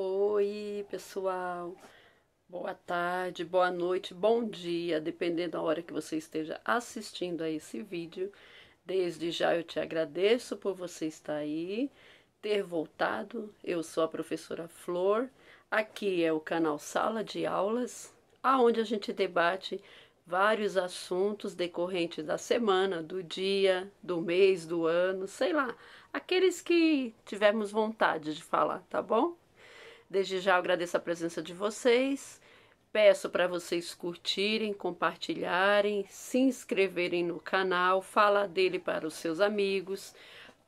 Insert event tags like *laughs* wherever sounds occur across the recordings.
Oi, pessoal. Boa tarde, boa noite, bom dia, dependendo da hora que você esteja assistindo a esse vídeo. Desde já eu te agradeço por você estar aí, ter voltado. Eu sou a professora Flor. Aqui é o canal Sala de Aulas, aonde a gente debate vários assuntos decorrentes da semana, do dia, do mês, do ano, sei lá, aqueles que tivermos vontade de falar, tá bom? Desde já agradeço a presença de vocês. Peço para vocês curtirem, compartilharem, se inscreverem no canal, falar dele para os seus amigos,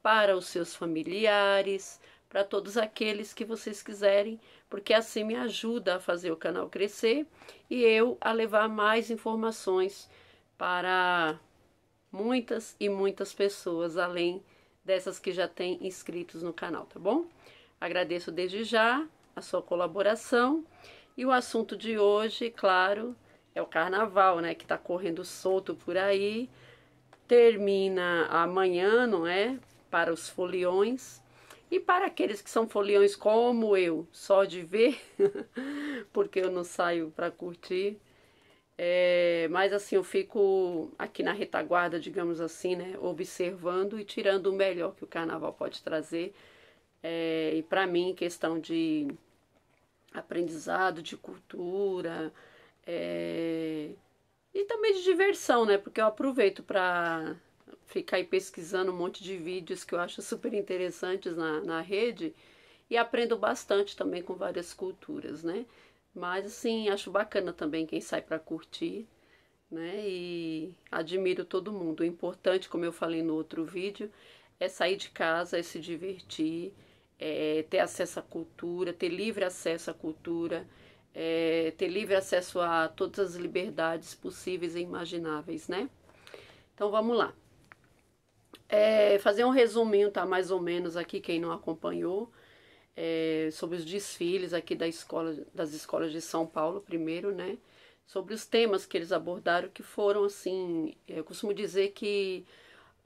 para os seus familiares, para todos aqueles que vocês quiserem, porque assim me ajuda a fazer o canal crescer e eu a levar mais informações para muitas e muitas pessoas, além dessas que já têm inscritos no canal, tá bom? Agradeço desde já a sua colaboração. E o assunto de hoje, claro, é o carnaval, né? Que está correndo solto por aí. Termina amanhã, não é? Para os foliões. E para aqueles que são foliões como eu, só de ver, *laughs* porque eu não saio para curtir. É, mas assim, eu fico aqui na retaguarda, digamos assim, né? Observando e tirando o melhor que o carnaval pode trazer. É, e para mim, questão de aprendizado, de cultura é, e também de diversão, né? Porque eu aproveito para ficar aí pesquisando um monte de vídeos que eu acho super interessantes na, na rede e aprendo bastante também com várias culturas, né? Mas assim, acho bacana também quem sai para curtir, né? E admiro todo mundo. O importante, como eu falei no outro vídeo, é sair de casa, é se divertir é, ter acesso à cultura, ter livre acesso à cultura, é, ter livre acesso a todas as liberdades possíveis e imagináveis, né? Então vamos lá. É, fazer um resuminho, tá? Mais ou menos aqui, quem não acompanhou, é, sobre os desfiles aqui da escola, das escolas de São Paulo, primeiro, né? Sobre os temas que eles abordaram, que foram assim, eu costumo dizer que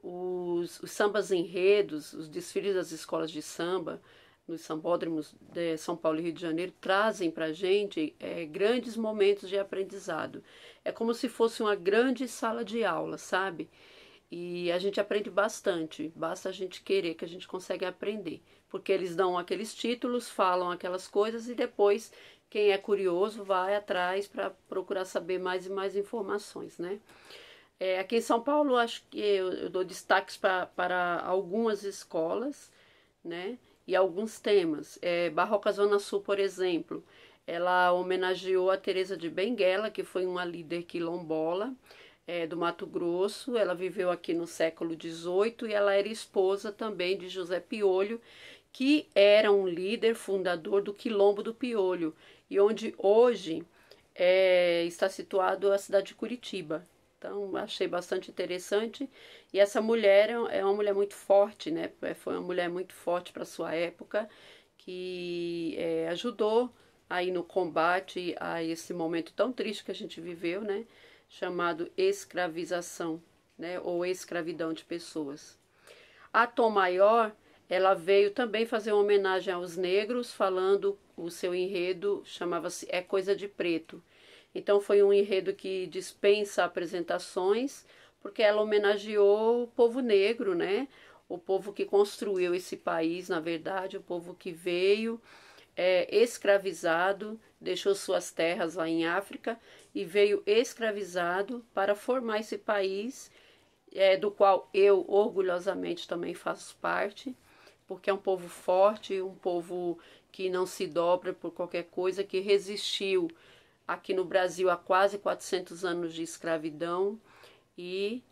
os, os sambas enredos, os desfiles das escolas de samba, nos sambódromos de São Paulo e Rio de Janeiro trazem para a gente é, grandes momentos de aprendizado. É como se fosse uma grande sala de aula, sabe? E a gente aprende bastante, basta a gente querer que a gente consegue aprender, porque eles dão aqueles títulos, falam aquelas coisas e depois quem é curioso vai atrás para procurar saber mais e mais informações, né? É, aqui em São Paulo, acho que eu, eu dou destaques para algumas escolas, né? E alguns temas. É, Barroca Zona Sul, por exemplo, ela homenageou a Teresa de Benguela, que foi uma líder quilombola é, do Mato Grosso. Ela viveu aqui no século XVIII e ela era esposa também de José Piolho, que era um líder fundador do Quilombo do Piolho, e onde hoje é, está situado a cidade de Curitiba. Então, achei bastante interessante. E essa mulher é, é uma mulher muito forte, né? É, foi uma mulher muito forte para sua época, que é, ajudou aí no combate a esse momento tão triste que a gente viveu, né? Chamado escravização, né? Ou escravidão de pessoas. A Tom Maior, ela veio também fazer uma homenagem aos negros, falando o seu enredo chamava-se É Coisa de Preto então foi um enredo que dispensa apresentações, porque ela homenageou o povo negro, né? O povo que construiu esse país, na verdade, o povo que veio é, escravizado, deixou suas terras lá em África e veio escravizado para formar esse país, é, do qual eu orgulhosamente também faço parte, porque é um povo forte, um povo que não se dobra por qualquer coisa, que resistiu aqui no Brasil há quase 400 anos de escravidão e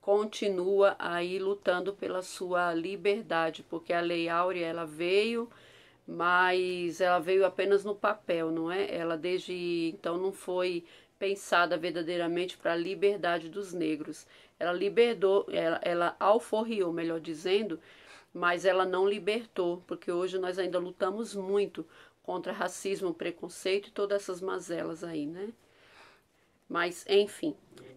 continua aí lutando pela sua liberdade, porque a Lei Áurea ela veio, mas ela veio apenas no papel, não é? Ela desde então não foi pensada verdadeiramente para a liberdade dos negros. Ela liberdou, ela, ela alforriou, melhor dizendo, mas ela não libertou, porque hoje nós ainda lutamos muito contra racismo, preconceito e todas essas mazelas aí, né? Mas, enfim,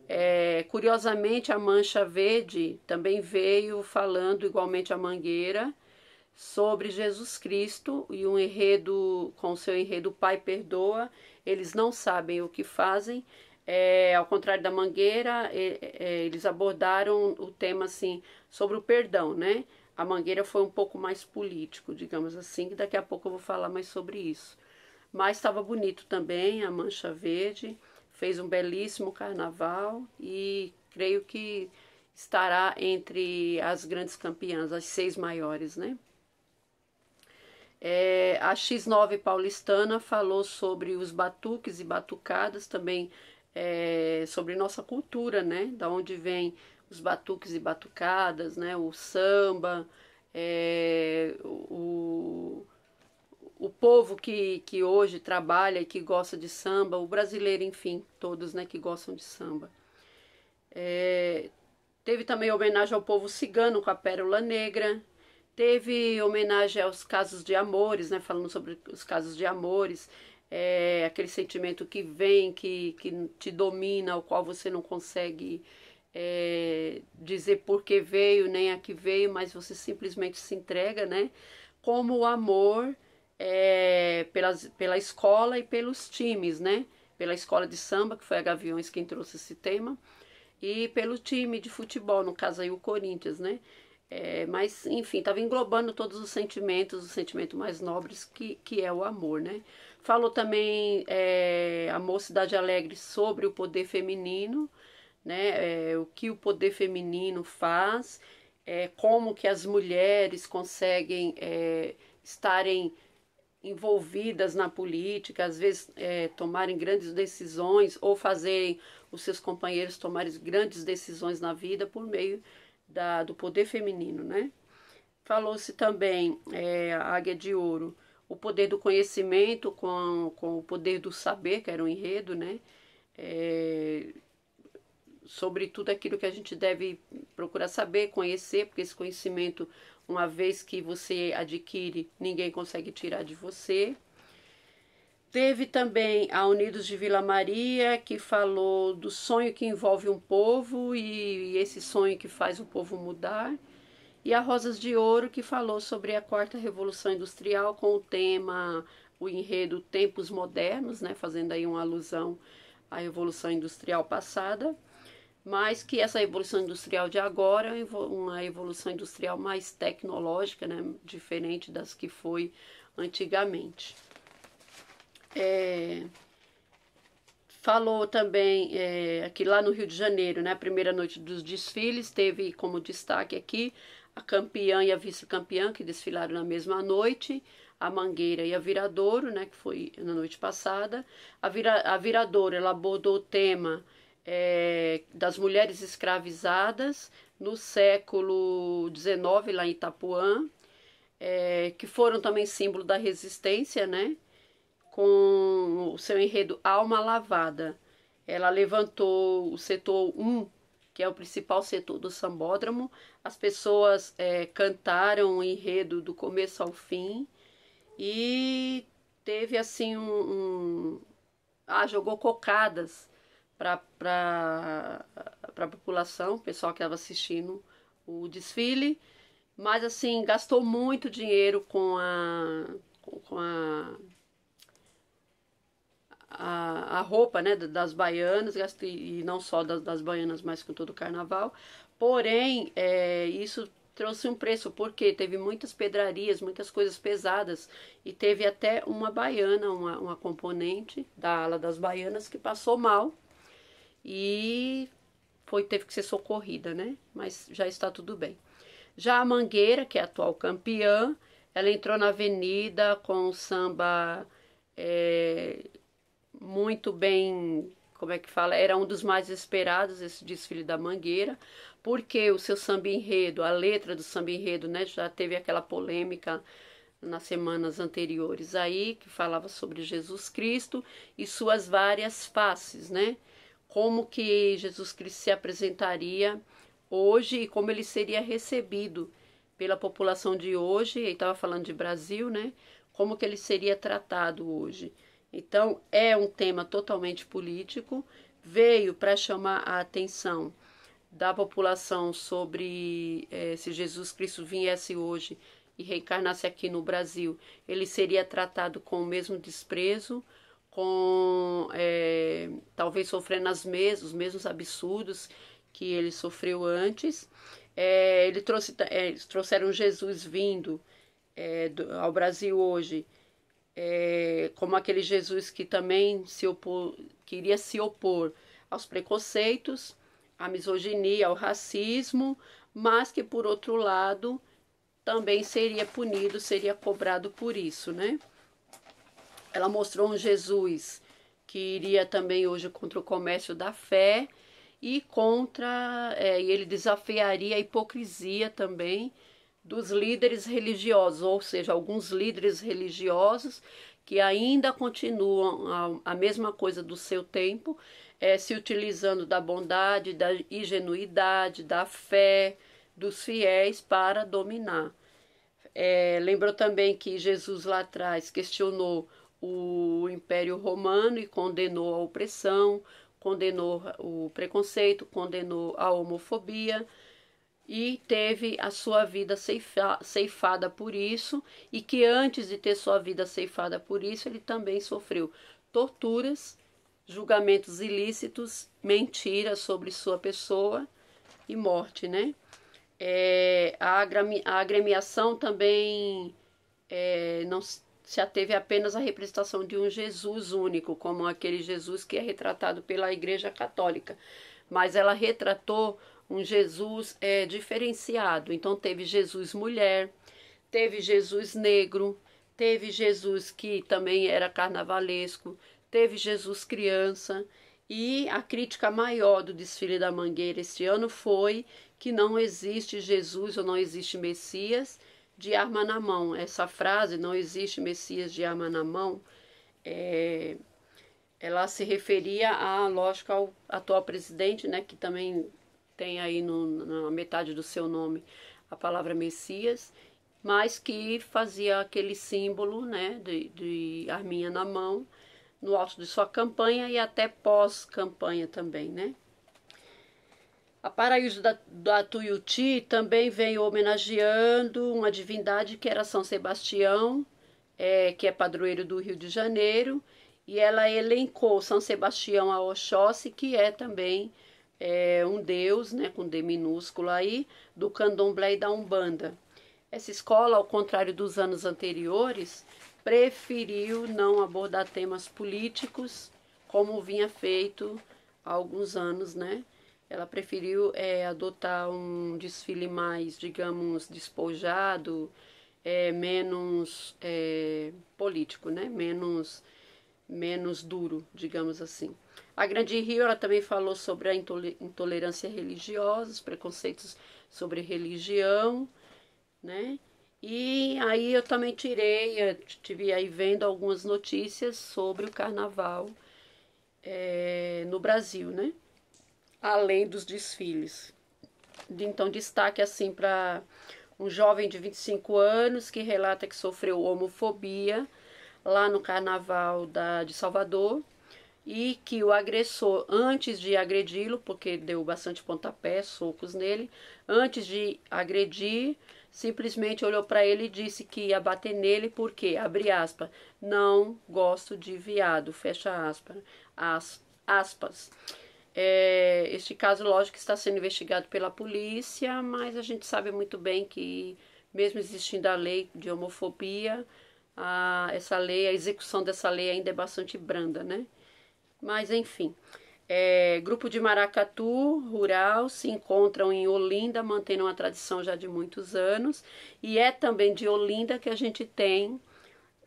é, curiosamente a mancha verde também veio falando igualmente a mangueira sobre Jesus Cristo e um enredo com seu enredo Pai Perdoa. Eles não sabem o que fazem. É, ao contrário da mangueira, é, é eles abordaram o tema assim sobre o perdão, né? A Mangueira foi um pouco mais político, digamos assim, que daqui a pouco eu vou falar mais sobre isso. Mas estava bonito também, a Mancha Verde fez um belíssimo carnaval e creio que estará entre as grandes campeãs, as seis maiores, né? É, a X9 paulistana falou sobre os batuques e batucadas, também é, sobre nossa cultura, né? Da onde vem os batuques e batucadas, né? O samba, é, o, o povo que, que hoje trabalha e que gosta de samba, o brasileiro, enfim, todos, né? Que gostam de samba. É, teve também homenagem ao povo cigano com a Pérola Negra, teve homenagem aos casos de amores, né? Falando sobre os casos de amores, é, aquele sentimento que vem, que, que te domina, ao qual você não consegue é, dizer por que veio, nem a que veio, mas você simplesmente se entrega, né? Como o amor é, pelas, pela escola e pelos times, né? Pela escola de samba, que foi a Gaviões quem trouxe esse tema, e pelo time de futebol, no caso aí o Corinthians, né? É, mas, enfim, estava englobando todos os sentimentos, o sentimento mais nobres, que, que é o amor, né? Falou também é, a Mocidade Alegre sobre o poder feminino, né? É, o que o poder feminino faz, é, como que as mulheres conseguem é, estarem envolvidas na política, às vezes é, tomarem grandes decisões ou fazerem os seus companheiros tomarem grandes decisões na vida por meio da, do poder feminino, né? Falou-se também é, a Águia de Ouro, o poder do conhecimento com, com o poder do saber, que era um enredo, né? É, sobre tudo aquilo que a gente deve procurar saber, conhecer, porque esse conhecimento, uma vez que você adquire, ninguém consegue tirar de você. Teve também a Unidos de Vila Maria, que falou do sonho que envolve um povo e esse sonho que faz o povo mudar. E a Rosas de Ouro, que falou sobre a quarta revolução industrial com o tema, o enredo Tempos Modernos, né, fazendo aí uma alusão à revolução industrial passada mas que essa evolução industrial de agora é uma evolução industrial mais tecnológica, né, diferente das que foi antigamente. É, falou também é, aqui lá no Rio de Janeiro, né, a primeira noite dos desfiles, teve como destaque aqui a campeã e a vice-campeã que desfilaram na mesma noite, a Mangueira e a Viradouro, né, que foi na noite passada. A, vira, a Viradouro ela abordou o tema é, das mulheres escravizadas no século XIX, lá em Itapuã, é, que foram também símbolo da resistência, né? Com o seu enredo Alma Lavada. Ela levantou o setor 1, que é o principal setor do sambódromo. As pessoas é, cantaram o enredo do começo ao fim e teve assim um, um ah, jogou cocadas para a população, o pessoal que estava assistindo o desfile, mas assim, gastou muito dinheiro com a com a, a, a roupa né, das baianas, e não só das, das baianas, mas com todo o carnaval. Porém, é, isso trouxe um preço, porque teve muitas pedrarias, muitas coisas pesadas, e teve até uma baiana, uma, uma componente da ala das baianas, que passou mal e foi teve que ser socorrida, né? Mas já está tudo bem. Já a Mangueira, que é a atual campeã, ela entrou na avenida com um samba é, muito bem, como é que fala? Era um dos mais esperados esse desfile da Mangueira, porque o seu samba enredo, a letra do samba enredo, né, já teve aquela polêmica nas semanas anteriores aí, que falava sobre Jesus Cristo e suas várias faces, né? como que Jesus Cristo se apresentaria hoje e como ele seria recebido pela população de hoje, ele estava falando de Brasil, né? Como que ele seria tratado hoje. Então, é um tema totalmente político, veio para chamar a atenção da população sobre é, se Jesus Cristo viesse hoje e reencarnasse aqui no Brasil, ele seria tratado com o mesmo desprezo, com é, talvez sofrendo as os mesmos absurdos que ele sofreu antes. É, ele trouxe, é, eles trouxeram Jesus vindo é, do, ao Brasil hoje, é, como aquele Jesus que também se opor, queria se opor aos preconceitos, à misoginia, ao racismo, mas que por outro lado também seria punido, seria cobrado por isso, né? Ela mostrou um Jesus que iria também hoje contra o comércio da fé e contra é, e ele desafiaria a hipocrisia também dos líderes religiosos, ou seja, alguns líderes religiosos que ainda continuam a, a mesma coisa do seu tempo, é, se utilizando da bondade, da ingenuidade, da fé dos fiéis para dominar. É, lembrou também que Jesus lá atrás questionou o Império Romano e condenou a opressão, condenou o preconceito, condenou a homofobia e teve a sua vida ceifa, ceifada por isso, e que antes de ter sua vida ceifada por isso, ele também sofreu torturas, julgamentos ilícitos, mentiras sobre sua pessoa e morte, né? É, a, agremiação também é, não, já teve apenas a representação de um Jesus único, como aquele Jesus que é retratado pela Igreja Católica, mas ela retratou um Jesus é, diferenciado. Então teve Jesus mulher, teve Jesus negro, teve Jesus que também era carnavalesco, teve Jesus criança. E a crítica maior do desfile da Mangueira este ano foi que não existe Jesus ou não existe Messias de arma na mão. Essa frase, não existe Messias de arma na mão, é, ela se referia, a, lógico, ao atual presidente, né, que também tem aí no, na metade do seu nome a palavra Messias, mas que fazia aquele símbolo né, de, de arminha na mão no alto de sua campanha e até pós-campanha também, né? A Paraíso da, da Tuiuti também vem homenageando uma divindade que era São Sebastião, é, que é padroeiro do Rio de Janeiro, e ela elencou São Sebastião a Oxóssi, que é também é, um deus, né, com D minúsculo aí, do candomblé e da Umbanda. Essa escola, ao contrário dos anos anteriores, preferiu não abordar temas políticos, como vinha feito há alguns anos, né? Ela preferiu é, adotar um desfile mais, digamos, despojado, é, menos é, político, né? menos, menos duro, digamos assim. A Grande Rio ela também falou sobre a intolerância religiosa, os preconceitos sobre religião, né? E aí eu também tirei, eu tive aí vendo algumas notícias sobre o carnaval é, no Brasil, né? além dos desfiles. Então, destaque assim para um jovem de 25 anos que relata que sofreu homofobia lá no carnaval da, de Salvador e que o agressor, antes de agredi-lo, porque deu bastante pontapé, socos nele, antes de agredir, simplesmente olhou para ele e disse que ia bater nele porque, abre aspas, não gosto de viado, fecha aspas, as, aspas. É, este caso, lógico, está sendo investigado pela polícia, mas a gente sabe muito bem que, mesmo existindo a lei de homofobia, a, essa lei, a execução dessa lei ainda é bastante branda, né? Mas, enfim. É, grupo de maracatu rural se encontram em Olinda, mantendo uma tradição já de muitos anos, e é também de Olinda que a gente tem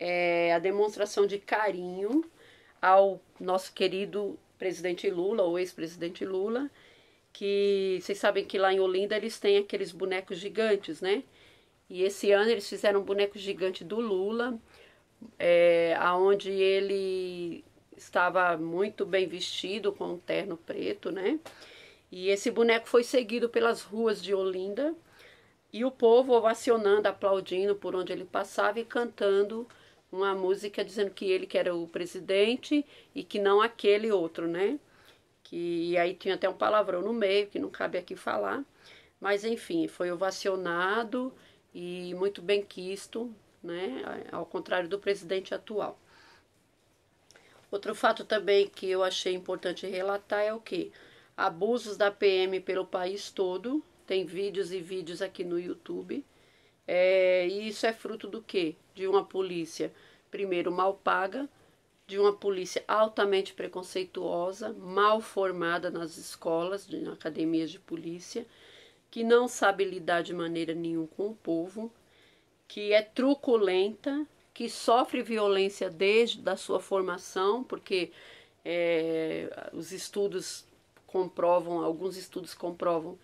é, a demonstração de carinho ao nosso querido presidente Lula ou ex-presidente Lula, que vocês sabem que lá em Olinda eles têm aqueles bonecos gigantes, né? E esse ano eles fizeram um boneco gigante do Lula, é, aonde ele estava muito bem vestido com um terno preto, né? E esse boneco foi seguido pelas ruas de Olinda e o povo ovacionando, aplaudindo por onde ele passava e cantando uma música dizendo que ele que era o presidente e que não aquele outro, né? Que e aí tinha até um palavrão no meio que não cabe aqui falar, mas enfim, foi ovacionado e muito bem quisto, né? Ao contrário do presidente atual. Outro fato também que eu achei importante relatar é o que abusos da PM pelo país todo. Tem vídeos e vídeos aqui no YouTube. É, e isso é fruto do quê? de uma polícia, primeiro, mal paga, de uma polícia altamente preconceituosa, mal formada nas escolas, nas academias de polícia, que não sabe lidar de maneira nenhuma com o povo, que é truculenta, que sofre violência desde da sua formação, porque é, os estudos comprovam, alguns estudos comprovam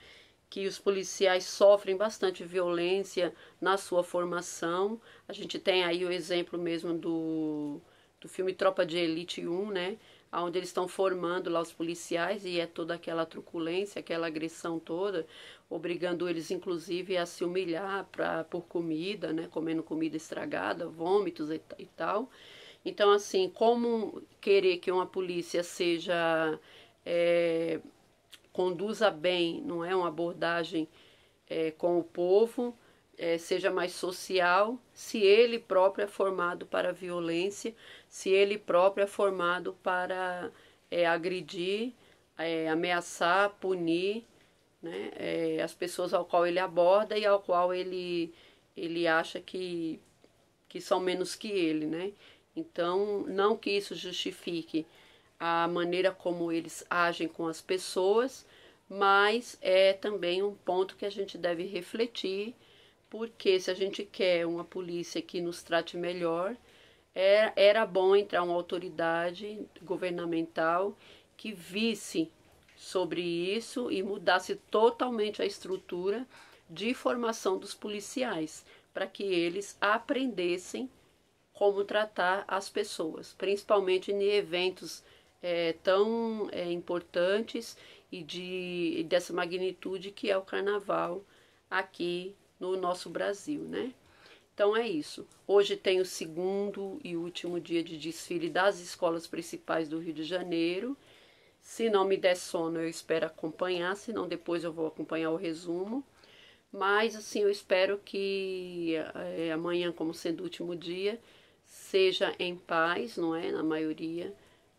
que os policiais sofrem bastante violência na sua formação. A gente tem aí o exemplo mesmo do, do filme Tropa de Elite 1, né? Onde eles estão formando lá os policiais e é toda aquela truculência, aquela agressão toda, obrigando eles, inclusive, a se humilhar pra, por comida, né? Comendo comida estragada, vômitos e, e tal. Então, assim, como querer que uma polícia seja. É, conduza bem, não é uma abordagem é, com o povo, é, seja mais social, se ele próprio é formado para a violência, se ele próprio é formado para é, agredir, é, ameaçar, punir né, é, as pessoas ao qual ele aborda e ao qual ele, ele acha que, que são menos que ele. Né? Então, não que isso justifique a maneira como eles agem com as pessoas, mas é também um ponto que a gente deve refletir, porque se a gente quer uma polícia que nos trate melhor, era, é, era bom entrar uma autoridade governamental que visse sobre isso e mudasse totalmente a estrutura de formação dos policiais, para que eles aprendessem como tratar as pessoas, principalmente em eventos é, tão é, importantes e de, dessa magnitude que é o carnaval aqui no nosso Brasil, né? Então é isso. Hoje tem o segundo e último dia de desfile das escolas principais do Rio de Janeiro. Se não me der sono, eu espero acompanhar, senão depois eu vou acompanhar o resumo. Mas assim, eu espero que é, amanhã, como sendo o último dia, seja em paz, não é? Na maioria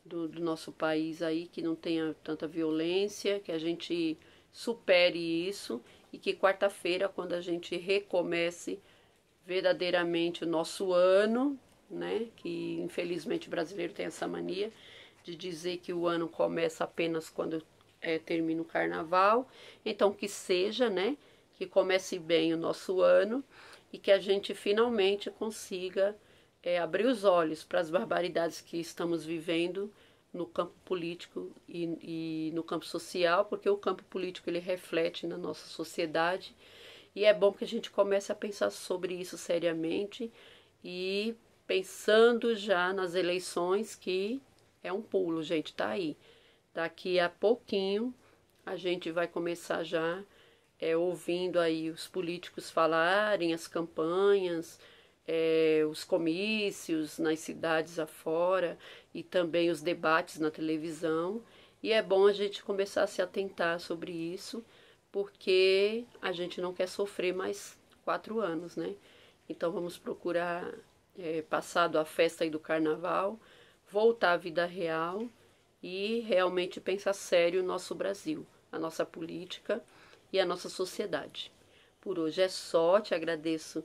do, do nosso país aí, que não tenha tanta violência, que a gente supere isso e que quarta-feira, quando a gente recomece verdadeiramente o nosso ano, né, que infelizmente o brasileiro tem essa mania de dizer que o ano começa apenas quando é, termina o carnaval, então que seja, né, que comece bem o nosso ano e que a gente finalmente consiga é, abrir os olhos para as barbaridades que estamos vivendo no campo político e, e, no campo social, porque o campo político ele reflete na nossa sociedade e é bom que a gente comece a pensar sobre isso seriamente e pensando já nas eleições que é um pulo, gente, tá aí. Daqui a pouquinho a gente vai começar já é, ouvindo aí os políticos falarem, as campanhas, é, os comícios nas cidades afora e também os debates na televisão. E é bom a gente começar a se atentar sobre isso, porque a gente não quer sofrer mais quatro anos, né? Então vamos procurar, é, passado a festa aí do carnaval, voltar à vida real e realmente pensar sério o nosso Brasil, a nossa política e a nossa sociedade. Por hoje é só, te agradeço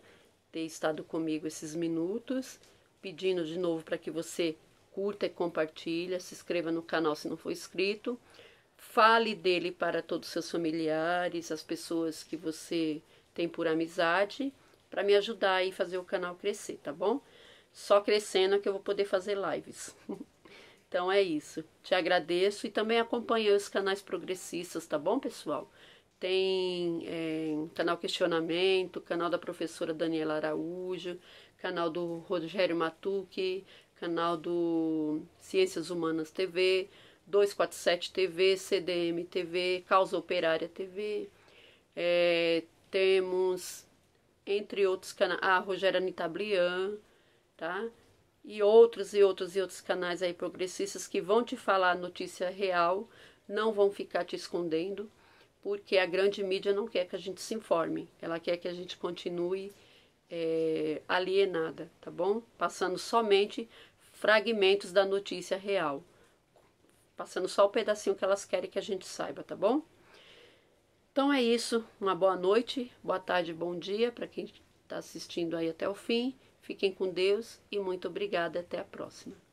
ter estado comigo esses minutos. Pedindo de novo para que você curta e compartilhe, se inscreva no canal se não for inscrito. Fale dele para todos os seus familiares, as pessoas que você tem por amizade, para me ajudar e fazer o canal crescer, tá bom? Só crescendo é que eu vou poder fazer lives. *laughs* então é isso. Te agradeço e também acompanhe os canais progressistas, tá bom, pessoal? tem é, canal Questionamento, canal da professora Daniela Araújo, canal do Rogério Matuque, canal do Ciências Humanas TV, 247 TV, CDM TV, Causa Operária TV. É, temos, entre outros canais, a Rogéria Nitablian, tá? E outros e outros e outros canais aí progressistas que vão te falar a notícia real, não vão ficar te escondendo, porque a grande mídia não quer que a gente se informe, ela quer que a gente continue é, alienada, tá bom? Passando somente fragmentos da notícia real, passando só o pedacinho que elas querem que a gente saiba, tá bom? Então é isso, uma boa noite, boa tarde, bom dia para quem está assistindo aí até o fim. Fiquem com Deus e muito obrigada. Até a próxima.